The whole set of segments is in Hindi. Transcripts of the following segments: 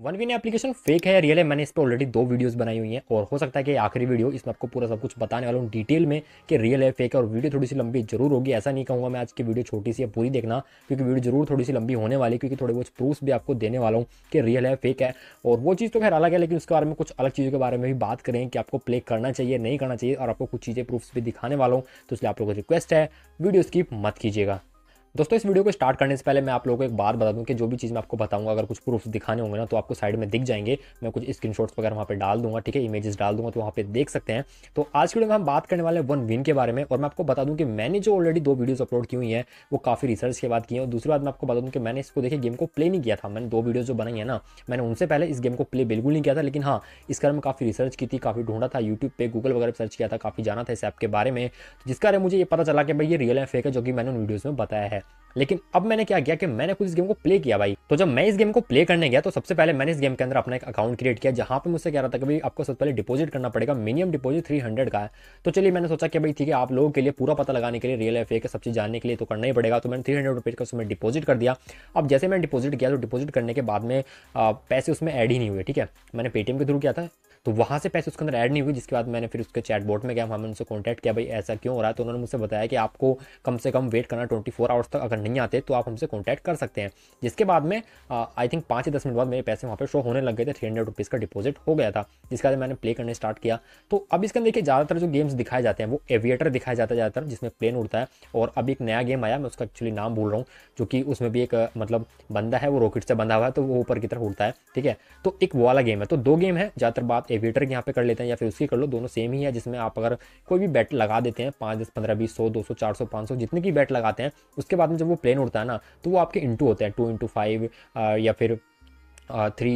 वन विन एप्लीकेशन फेक है या रियल है मैंने इस पर ऑलरेडी दो वीडियोस बनाई हुई हैं और हो सकता है कि आखिरी वीडियो इसमें आपको पूरा सब कुछ बताने वाला हूँ डिटेल में कि रियल है फेक है और वीडियो थोड़ी सी लंबी जरूर होगी ऐसा नहीं कहूँगा मैं आज की वीडियो छोटी सी है पूरी देखना क्योंकि वीडियो जरूर थोड़ी सी लंबी होने वाली क्योंकि थोड़े बहुत प्रूफ भी आपको देने वाला हूँ कि रियल है फेक है और वो चीज़ तो खैर अलग है लेकिन उसके बारे में कुछ अलग चीज़ों के बारे में भी बात करें कि आपको प्ले करना चाहिए नहीं करना चाहिए और आपको कुछ चीज़ें प्रूफ्स भी दिखाने वाला हूँ तो इसलिए आप लोगों को रिक्वेस्ट है वीडियो स्किप मत कीजिएगा दोस्तों इस वीडियो को स्टार्ट करने से पहले मैं आप लोगों को एक बात बता दूं कि जो भी चीज़ मैं आपको बताऊंगा अगर कुछ प्रूफ दिखाने होंगे ना तो आपको साइड में दिख जाएंगे मैं कुछ स्क्रीनशॉट्स वगैरह वहाँ पर डाल दूंगा ठीक है इमेजेस डाल दूंगा तो वहाँ पर देख सकते हैं तो आज की वीडियो में हम बात करने वाले वन विन के बारे में और मैं आपको बता दूँ कि मैंने जो ऑलरेडी दो वीडियोज़ अपलोड की हुई हैं वो काफ़ी रिसर्च के बाद की है और दूसरी बात मैं आपको बता दूँ कि मैंने इसको देखिए गेम को प्ले नहीं किया था मैंने दो वीडियो जो बनाई है ना मैंने उनसे पहले इस गेम को प्ले बिल्कुल नहीं किया था लेकिन हाँ इस कारण मैं काफ़ी रिसर्च की थी काफ़ी ढूंढा था यूट्यूब पर गूगल वगैरह सर्च किया था काफ़ी जाना था इस ऐप के बारे में तो जिस कारण मुझे ये पता चला कि भाई ये रियल एफ फेक है जो कि मैंने उन वीडियोज़ में बताया है है लेकिन अब मैंने क्या किया कि मैंने खुद इस गेम को प्ले किया भाई तो जब मैं इस गेम को प्ले करने गया तो सबसे पहले मैंने इस गेम के अंदर अपना एक अकाउंट क्रिएट किया जहां पे मुझसे कह रहा था कि भाई आपको सबसे पहले डिपॉजिट करना पड़ेगा मिनिमम डिपॉजिट 300 का है तो चलिए मैंने सोचा कि भाई ठीक है आप लोगों के लिए पूरा पता लगाने के लिए रियल एफ का सब चीज जानने के लिए तो करना ही पड़ेगा तो मैंने थ्री हंड्रेड रुपीज का उसमें डिपॉजिट कर दिया अब जैसे मैंने डिपॉजिट किया तो डिपॉजिट करने के बाद में पैसे उसमें एड ही नहीं हुए ठीक है मैंने पेटीएम के थ्रू किया था तो वहाँ से पैसे उसके अंदर ऐड नहीं हुए जिसके बाद मैंने फिर उसके चैट बोर्ड में गया वहाँ मैंने उनसे कॉन्टैक्ट किया भाई ऐसा क्यों हो रहा है तो उन्होंने मुझसे बताया कि आपको कम से कम वेट करना ट्वेंटी फोर आवर्स तक अगर नहीं आते तो आप हमसे कॉन्टैक्ट कर सकते हैं जिसके बाद में आई थिंक पाँच या दस मिनट बाद मेरे पैसे वहाँ पर शो होने लग गए थे थ्री हंड्रेड रुपीज़ का डिपोजिट हो गया था जिसके बाद मैंने प्ले करने स्टार्ट किया तो अब इसके अंदर देखिए ज़्यादातर जो गेम्स दिखाए जाते हैं वो एविएटर दिखाया जाता है ज़्यादातर जिसमें प्लेन उड़ता है और अभी एक नया गेम आया मैं उसका एक्चुअली नाम बोल रहा हूँ जो कि उसमें भी एक मतलब बंदा है वो रॉकेट से बंधा हुआ है तो वो ऊपर की तरफ उड़ता है ठीक है तो एक वाला गेम है तो दो गेम है ज़्यादातर बात एविएटर की यहाँ पे कर लेते हैं या फिर उसकी कर लो दोनों सेम ही है जिसमें आप अगर कोई भी बैट लगा देते हैं पाँच दस पंद्रह बीस सौ दो सौ चार सौ पाँच सौ जितने की बैट लगाते हैं उसके बाद में जब वो प्लेन उड़ता है ना तो वो आपके इंटू होते हैं टू इंटू फाइव या फिर three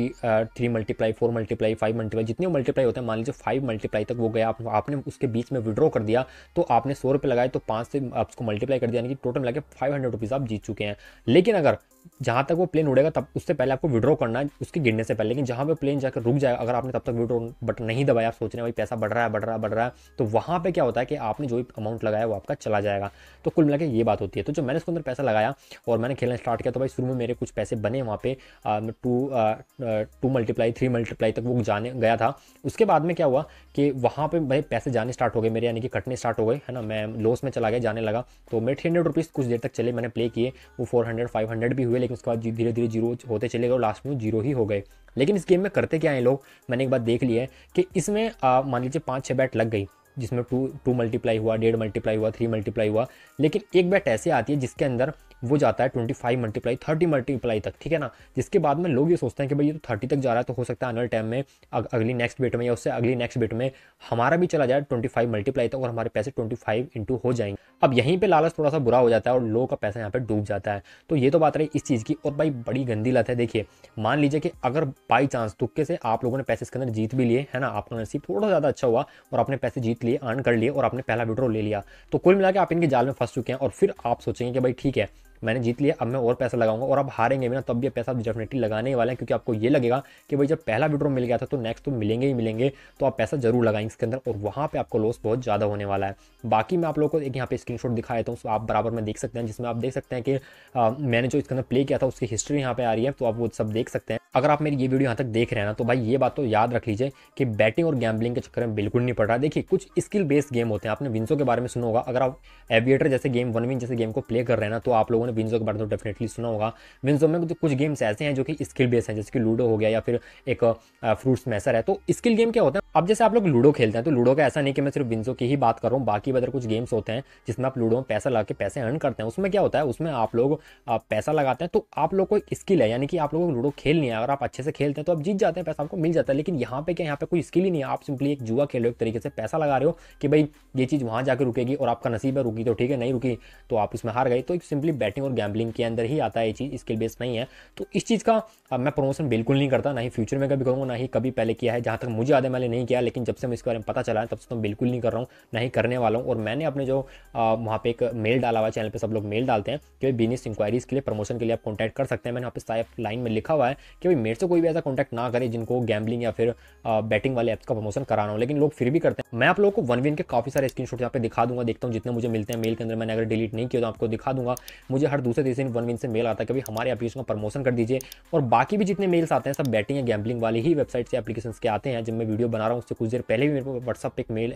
three multiply four multiply five multiply जितने मल्टीप्लाई होते हैं मान लीजिए फाइव मल्टीप्लाई तक वो गया आप, आपने उसके बीच में विड्रॉ कर दिया तो आपने सौ रुपये लगाए तो पाँच से आप उसको मल्टीप्लाई कर दिया यानी कि टोटल मिला के फाइव हंड्रेड रुपीज़ आप जीत चुके हैं लेकिन अगर जहाँ तक वो प्लेन उड़ेगा तब उससे पहले आपको विड्रॉ करना है उसके गिरने से पहले लेकिन जहाँ पे प्लेन जाकर रुक जाएगा अगर आपने तब तक विड्रॉ बटन नहीं दबाया आप सोच रहे हैं भाई पैसा बढ़ रहा है बढ़ रहा है बढ़ रहा है तो वहाँ पे क्या होता है कि आपने जो भी अमाउंट लगाया वो आपका चला जाएगा तो कुल मिला ये बात होती है तो जब मैंने उसके अंदर पैसा लगाया और मैंने खेलना स्टार्ट किया तो भाई शुरू में मेरे कुछ पैसे बने वहाँ पे two two multiply three multiply तक वो जाने गया था उसके बाद में क्या हुआ कि वहाँ पर भाई पैसे जाने स्टार्ट हो गए मेरे यानी कि कटने स्टार्ट हो गए है ना मैं लॉस में चला गया जाने लगा तो मेरे थ्री हंड्रेड रुपीज़ कुछ देर तक चले मैंने प्ले किए वो फोर हंड्रेड फाइव हंड्रेड भी हुए लेकिन उसके बाद धीरे धीरे जीरो होते चले गए और लास्ट में जीरो ही हो गए लेकिन इस गेम में करते क्या हैं लोग मैंने एक बात देख लिया है कि इसमें मान लीजिए पाँच छः बैट लग गई जिसमें टू टू मल्टीप्लाई हुआ डेढ़ मल्टीप्लाई हुआ थ्री मल्टीप्लाई हुआ लेकिन एक बैट ऐसे आती है जिसके अंदर वो जाता है twenty five multiply thirty multiply तक ठीक है ना जिसके बाद में लोग ये सोचते हैं कि भाई ये तो थर्टी तक जा रहा है तो हो सकता है आने टाइम में अग, अगली नेक्स्ट बेट में या उससे अगली नेक्स्ट बेट में हमारा भी चला जाए ट्वेंटी फाइव मल्टीप्लाई तक और हमारे पैसे ट्वेंटी फाइव इंटू हो जाएंगे अब यहीं पर लालच थोड़ा सा बुरा हो जाता है और लोगों का पैसा यहाँ पर डूब जाता है तो ये तो बात रही इस चीज़ की और भाई बड़ी गंदी लत है देखिए मान लीजिए कि अगर बाई चांस तुक्के से आप लोगों ने पैसे इसके अंदर जीत भी लिए है ना आपका नसीब थोड़ा ज़्यादा अच्छा हुआ और आपने पैसे जीत लिए अर्न कर लिए और आपने पहला विड्रो ले लिया तो कुल मिला के आप इनके जाल में फंस चुके हैं और फिर आप सोचेंगे कि भाई ठीक है मैंने जीत लिया अब मैं और पैसा लगाऊंगा और अब हारेंगे भी ना तब भी पैसा डेफिनेटली लगाने ही वाले हैं क्योंकि आपको ये लगेगा कि भाई जब पहला विड्रॉ मिल गया था तो नेक्स्ट तो मिलेंगे ही मिलेंगे तो आप पैसा जरूर लगाएंगे इसके अंदर और वहाँ पर आपको लॉस बहुत ज़्यादा होने वाला है बाकी मैं आप लोग को एक यहाँ पे स्क्रीन दिखा देता हूँ आप बराबर में देख सकते हैं जिसमें आप देख सकते हैं कि मैंने जो इसके अंदर प्ले किया था उसकी हिस्ट्री यहाँ पर आ रही है तो आप वो सब देख सकते हैं अगर आप मेरी ये वीडियो यहाँ तक देख रहे हैं ना तो भाई ये बात तो याद रख लीजिए कि बैटिंग और गैम्बलिंग के चक्कर में बिल्कुल नहीं पड़ रहा देखिए कुछ स्किल बेस्ड गेम होते हैं आपने विंजो के बारे में सुना होगा अगर आप एविएटर जैसे गेम वन विन जैसे गेम को प्ले कर रहे हैं ना तो आप लोगों ने विंजो के बारे में तो डेफिनेटली सुना होगा विंजो में कुछ गेम्स ऐसे हैं जो कि स्किल बेस्ड हैं जैसे कि लूडो हो गया या फिर एक फ्रूट्स मैसर है तो स्किल गेम क्या होता है अब जैसे आप लोग लूडो खेलते हैं तो लूडो का ऐसा नहीं कि मैं सिर्फ विंजो की ही बात कर रहा हूँ बाकी अदर कुछ गेम्स होते हैं जिसमें आप लूडो में पैसा लगा के पैसे अर्न करते हैं उसमें क्या होता है उसमें आप लोग पैसा लगाते हैं तो आप लोग को स्किल है यानी कि आप लोगों को लूडो खेलनी है अगर आप अच्छे से खेलते हैं तो आप जीत जाते हैं पैसा आपको मिल जाता है लेकिन यहाँ पे क्या यहाँ पे कोई स्किल ही नहीं है आप सिंपली एक जुआ खेल रहे हो एक तरीके से पैसा लगा रहे हो कि भाई ये चीज़ वहाँ जाकर रुकेगी और आपका नसीब है रुकी तो ठीक है नहीं रुकी तो आप इसमें हार गए तो सिंपली बैटिंग और गैम्बलिंग के अंदर ही आता है ये चीज़ स्किल बेस्ड नहीं है तो इस चीज़ का मैं प्रमोशन बिल्कुल नहीं करता ना ही फ्यूचर में कभी करूँगा ना ही कभी पहले किया है जहाँ तक मुझे याद है मैंने नहीं नहीं किया लेकिन जब से मैं इसके बारे में पता चला है तब से तो बिल्कुल नहीं कर रहा हूँ ना ही करने वाला हूँ और मैंने अपने जो वहाँ पे एक मेल डाला हुआ है चैनल पर सब लोग मेल डालते हैं कि भाई बिजनेस इंक्वायरीज़ के लिए प्रमोशन के लिए आप कॉन्टैक्ट कर सकते हैं मैंने वहाँ पे लाइन में लिखा हुआ है कि भाई मेरे से कोई भी ऐसा कॉन्टैक्ट ना करे जिनको गैम्बलिंग या फिर बैटिंग वाले ऐप्स का प्रमोशन कराना हो लेकिन लोग फिर भी करते हैं मैं आप लोगों को वन विन के काफ़ी सारे स्क्रीन शॉट यहाँ पे दिखा दूंगा देखता हूँ जितने मुझे मिलते हैं मेल के अंदर मैंने अगर डिलीट नहीं किया तो आपको दिखा दूंगा मुझे हर दूसरे दिन वन विन से मेल आता है कि भाई हमारे एप्लीकेशन का प्रमोशन कर दीजिए और बाकी भी जितने मेल्स आते हैं सब बैटिंग या गैम्बलिंग वाली ही वेबसाइट से एप्लीकेशन के आते हैं जब मैं वीडियो बना रहा रहा हूँ उससे कुछ देर पहले भी मेरे को व्हाट्सअप एक मेल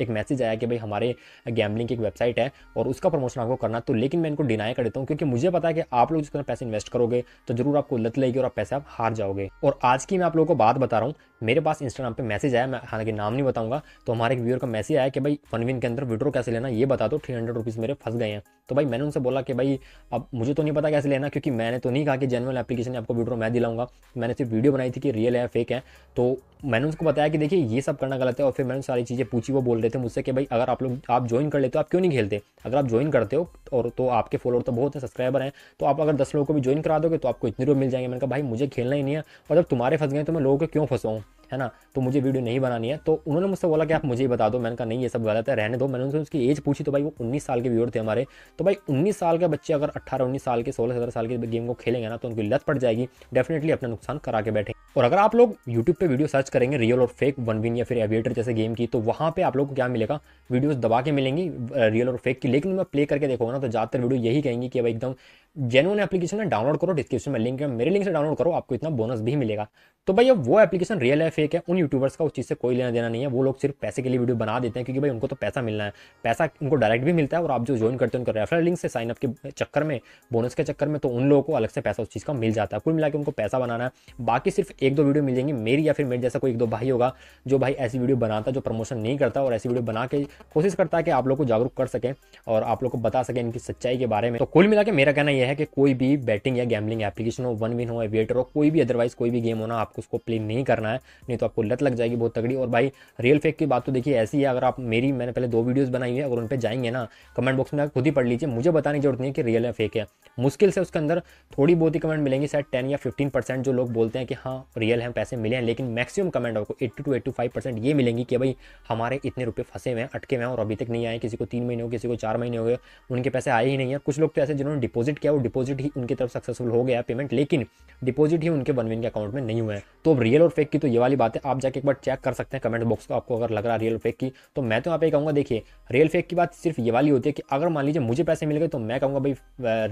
एक मैसेज आया कि भाई हमारे गैमलिंग की एक वेबसाइट है और उसका प्रमोशन आपको करना तो लेकिन मैं इनको डिनाई कर देता हूँ क्योंकि मुझे पता है कि आप लोग जिसके पैसे इन्वेस्ट करोगे तो जरूर आपको लत लगेगी और आप पैसे आप हार जाओगे और आज की मैं आप लोगों को बात बता रहा हूँ मेरे पास इंस्टाग्राम पे मैसेज आया मैं हालांकि नाम नहीं बताऊंगा तो हमारे एक व्यूअर का मैसेज आया कि भाई फनविन के अंदर विड्रो कैसे लेना ये बता दो थ्री हंड्रेड रुपीज़ मेरे फंस गए हैं तो भाई मैंने उनसे बोला कि भाई अब मुझे तो नहीं पता कैसे लेना क्योंकि मैंने तो नहीं कहा कि जनरल एप्लीकेशन आपको विड्रो मैं दिलाऊंगा मैंने सिर्फ वीडियो बनाई थी कि रियल है फेक है तो मैंने उनको बताया कि देखिए ये सब करना गलत है और फिर मैंने सारी चीज़ें पूछी वो बोल रहे थे मुझसे कि भाई अगर आप लोग आप ज्वाइन कर लेते हो आप क्यों नहीं खेलते अगर आप ज्वाइन करते हो और तो आपके फॉलोअर तो बहुत हैं सब्सक्राइबर हैं तो आप अगर दस लोगों को भी ज्वाइन करा दोगे तो आपको इतने लोग मिल जाएंगे मैंने कहा भाई मुझे खेलना ही नहीं है और जब तुम्हारे फंस गए तो मैं लोगों को क्यों फंसाऊँ है ना तो मुझे वीडियो नहीं बनानी है तो उन्होंने मुझसे बोला कि आप मुझे ही बता दो मैंने कहा नहीं ये सब गलत है रहने दो मैंने उनसे उसकी एज पूछी तो भाई वो उन्नीस साल के व्यूअर थे हमारे तो भाई उन्नीस साल के बच्चे अगर अट्ठारह उन्नीस साल के सोलह सत्रह साल के गेम को खेलेंगे ना तो उनकी लत पड़ जाएगी डेफिनेटली अपना नुकसान करा के बैठे और अगर आप लोग यूट्यूब पर वीडियो सर्च करेंगे रियल और फेक वन विन या फिर एवियटर जैसे गेम की तो वहाँ पर आप लोग को क्या मिलेगा वीडियोज़ दबा के मिलेंगी रियल और फेक की लेकिन मैं प्ले करके देखूंगा ना तो ज़्यादातर वीडियो यही कहेंगी कि भाई एकदम जेनुअन एप्लीकेशन है डाउनलोड करो डिस्क्रिप्शन में लिंक है मेरे लिंक से डाउनलोड करो आपको इतना बोनस भी मिलेगा तो भाई अब वो एप्लीकेशन रियल है फेक है उन यूट्यूबर्स का उस चीज़ से कोई लेना देना नहीं है वो लोग सिर्फ पैसे के लिए वीडियो बना देते हैं क्योंकि भाई उनको तो पैसा मिलना है पैसा उनको डायरेक्ट भी मिलता है और आप जो ज्वाइन करते हैं उनका रेफरल लिंक से साइनअप के चक्कर में बोनस के चक्कर में तो उन लोगों को अलग से पैसा उस चीज़ का मिल जाता है कुल मिला उनको पैसा बनाना है बाकी सिर्फ एक दो वीडियो मिल जाएंगी मेरी या फिर मेरे जैसा कोई एक दो भाई होगा जो भाई ऐसी वीडियो बनाता है जो प्रमोशन नहीं करता और ऐसी वीडियो बना के कोशिश करता है कि आप लोग को जागरूक कर सकें और आप लोग को बता सकें इनकी सच्चाई के बारे में तो कुल मिला के मेरा कहना यह यह है कि कोई भी बैटिंग या गैमलिंग एप्लीकेशन हो वन विन हो एविएटर हो कोई भी अदरवाइज कोई भी गेम होना आपको उसको प्ले नहीं करना है नहीं तो आपको लत लग जाएगी बहुत तगड़ी और भाई रियल फेक की बात तो देखिए ऐसी है अगर आप मेरी मैंने पहले दो वीडियोज़ बनाई है अगर उन पर जाएंगे ना कमेंट बॉक्स में खुद ही पढ़ लीजिए मुझे बताने की जरूरत नहीं है कि रियल या फेक है मुश्किल से उसके अंदर थोड़ी बहुत ही कमेंट मिलेंगी शायद टेन या फिफ्टीन परसेंट जो लोग बोलते हैं कि हाँ रियल है पैसे मिले हैं लेकिन मैक्सिमम कमेंट आपको eighty two eighty five percent ये मिलेंगी कि भाई हमारे इतने रुपये फंसे हुए हैं अटके हुए हैं और अभी तक नहीं आए किसी को तीन महीने हो किसी को चार महीने हो गए उनके पैसे आए ही नहीं है कुछ लोग तो ऐसे जिन्होंने डिपोजिट किया और डिपॉजिट ही उनकी तरफ सक्सेसफुल हो गया पेमेंट लेकिन डिपॉजिट ही उनके वन विन के अकाउंट में नहीं हुए हैं तो अब रियल और फेक की तो ये वाली बात है आप जाके एक बार चेक कर सकते हैं कमेंट बॉक्स को आपको अगर लग रहा है रियल और फेक की तो मैं तो यहाँ पे कहूँगा देखिए रियल फेक की बात सिर्फ ये वाली होती है कि अगर मान लीजिए मुझे पैसे मिल गए तो मैं कहूँगा भाई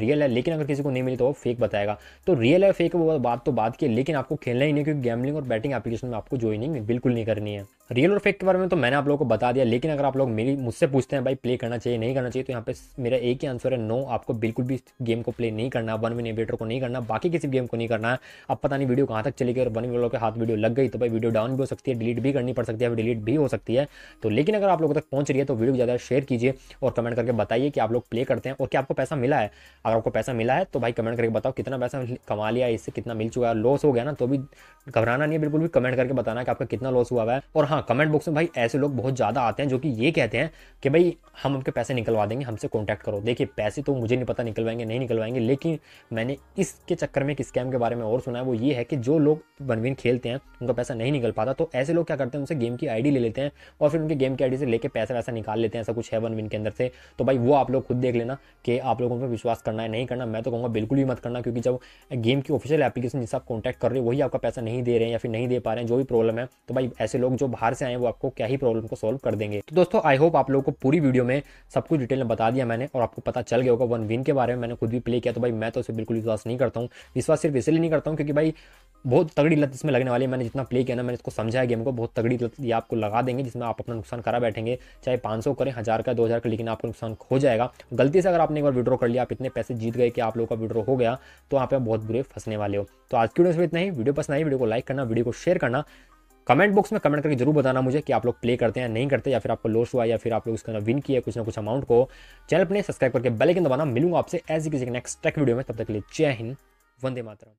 रियल है लेकिन अगर किसी को नहीं मिली तो वो फेक बताएगा तो रियल है फेक वो बात तो बात की लेकिन आपको खेलना ही नहीं क्योंकि गैमलिंग और बैटिंग एप्लीकेशन में आपको ज्वाइनिंग बिल्कुल नहीं करनी है रियल और फेक के बारे में तो मैंने आप लोगों को बता दिया लेकिन अगर आप लोग मेरी मुझसे पूछते हैं भाई प्ले करना चाहिए नहीं करना चाहिए तो यहाँ पे मेरा एक ही आंसर है नो आपको बिल्कुल भी गेम को प्ले नहीं करना वन विन एवेटर को नहीं करना बाकी किसी गेम को नहीं करना अब पता नहीं वीडियो कहाँ तक चली गई और वन वालों के हाथ वीडियो लग गई तो भाई वीडियो डाउन भी हो सकती है डिलीट भी करनी पड़ सकती है डिलीट भी हो सकती है तो लेकिन अगर आप लोगों तक पहुँच रही है तो वीडियो ज़्यादा शेयर कीजिए और कमेंट करके बताइए कि आप लोग प्ले करते हैं और क्या आपको पैसा मिला है अगर आपको पैसा मिला है तो भाई कमेंट करके बताओ कितना पैसा कमा लिया इससे कितना मिल चुका है लॉस हो गया ना तो भी घबराना नहीं है बिल्कुल भी कमेंट करके बताना कि आपका कितना लॉस हुआ है और हाँ हाँ कमेंट बॉक्स में भाई ऐसे लोग बहुत ज़्यादा आते हैं जो कि ये कहते हैं कि भाई हम आपके पैसे निकलवा देंगे हमसे कॉन्टैक्ट करो देखिए पैसे तो मुझे नहीं पता निकलवाएंगे नहीं निकलवाएंगे लेकिन मैंने इसके चक्कर में एक स्कैम के बारे में और सुना है वो ये है कि जो लोग बनविन खेलते हैं उनका पैसा नहीं निकल पाता तो ऐसे लोग क्या करते हैं उनसे गेम की आई ले लेते हैं और फिर उनके गेम की आई से लेकर पैसा वैसा निकाल लेते हैं ऐसा कुछ है वनविन के अंदर से तो भाई वो आप लोग खुद देख लेना कि आप लोगों पर विश्वास करना है नहीं करना मैं तो कहूँगा बिल्कुल भी मत करना क्योंकि जब गेम की ऑफिशियल एप्लीकेशन जिससे आप कॉन्टैक्ट कर रहे हो वही आपका पैसा नहीं दे रहे हैं या फिर नहीं दे पा रहे हैं जो भी प्रॉब्लम है तो भाई ऐसे लोग जो बाहर से आए वो आपको क्या ही प्रॉब्लम को सॉल्व कर देंगे तो दोस्तों आई होप आप लोगों को पूरी वीडियो में सब कुछ डिटेल में बता दिया मैंने और आपको पता चल गया होगा वन विन के बारे में मैंने खुद भी प्ले किया तो भाई मैं तो उसे बिल्कुल विश्वास नहीं करता हूँ विश्वास सिर्फ इसलिए नहीं करता हूँ क्योंकि भाई बहुत तगड़ी लत इसमें लगने वाली है मैंने जितना प्ले किया ना मैंने इसको समझाया गेम को बहुत तगड़ी लत ये आपको लगा देंगे जिसमें आप अपना नुकसान करा बैठेंगे चाहे 500 करें हज़ार का दो हजार का लेकिन आपको नुकसान हो जाएगा गलती से अगर आपने एक बार विड्रॉ कर लिया आप इतने पैसे जीत गए कि आप लोगों का विड्रॉ हो गया तो आप बहुत बुरे फंसने वाले हो तो आज की वीडियो में इतना ही वीडियो पसंद आई वीडियो को लाइक करना वीडियो को शेयर करना कमेंट बॉक्स में कमेंट करके जरूर बताना मुझे कि आप लोग प्ले करते हैं नहीं करते या फिर आपको लॉस हुआ या फिर आप लोग उसका विन किया कुछ ना कुछ अमाउंट को चैनल अपने सब्सक्राइब करके बेल आइकन दबाना मिलूंगा आपसे ऐसी किसी नेक्स्ट टेक वीडियो में तब तक के लिए जय हिंद वंदे मातरम